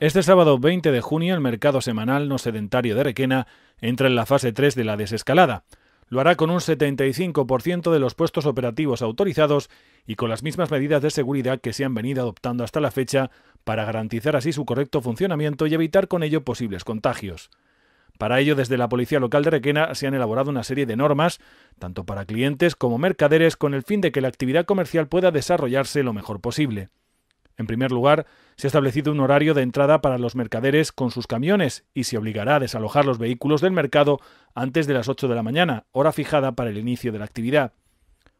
Este sábado 20 de junio el mercado semanal no sedentario de Requena entra en la fase 3 de la desescalada. Lo hará con un 75% de los puestos operativos autorizados y con las mismas medidas de seguridad que se han venido adoptando hasta la fecha para garantizar así su correcto funcionamiento y evitar con ello posibles contagios. Para ello, desde la Policía Local de Requena se han elaborado una serie de normas, tanto para clientes como mercaderes, con el fin de que la actividad comercial pueda desarrollarse lo mejor posible. En primer lugar, se ha establecido un horario de entrada para los mercaderes con sus camiones y se obligará a desalojar los vehículos del mercado antes de las 8 de la mañana, hora fijada para el inicio de la actividad.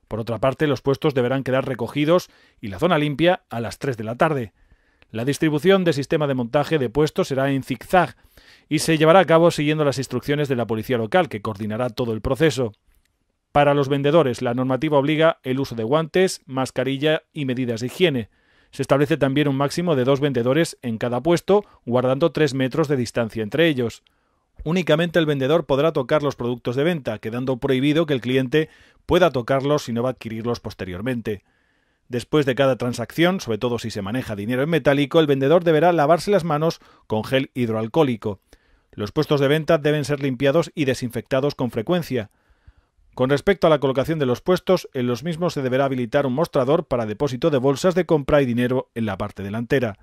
Por otra parte, los puestos deberán quedar recogidos y la zona limpia a las 3 de la tarde. La distribución del sistema de montaje de puestos será en zigzag y se llevará a cabo siguiendo las instrucciones de la policía local, que coordinará todo el proceso. Para los vendedores, la normativa obliga el uso de guantes, mascarilla y medidas de higiene. Se establece también un máximo de dos vendedores en cada puesto, guardando tres metros de distancia entre ellos. Únicamente el vendedor podrá tocar los productos de venta, quedando prohibido que el cliente pueda tocarlos si no va a adquirirlos posteriormente. Después de cada transacción, sobre todo si se maneja dinero en metálico, el vendedor deberá lavarse las manos con gel hidroalcohólico. Los puestos de venta deben ser limpiados y desinfectados con frecuencia. Con respecto a la colocación de los puestos, en los mismos se deberá habilitar un mostrador para depósito de bolsas de compra y dinero en la parte delantera.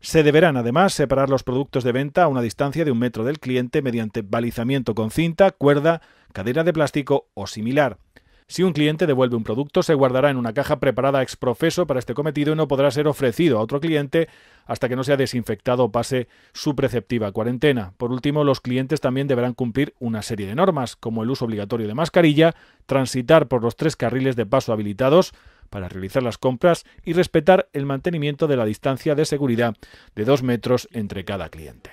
Se deberán además separar los productos de venta a una distancia de un metro del cliente mediante balizamiento con cinta, cuerda, cadena de plástico o similar. Si un cliente devuelve un producto, se guardará en una caja preparada ex profeso para este cometido y no podrá ser ofrecido a otro cliente hasta que no sea desinfectado o pase su preceptiva cuarentena. Por último, los clientes también deberán cumplir una serie de normas, como el uso obligatorio de mascarilla, transitar por los tres carriles de paso habilitados, para realizar las compras y respetar el mantenimiento de la distancia de seguridad de dos metros entre cada cliente.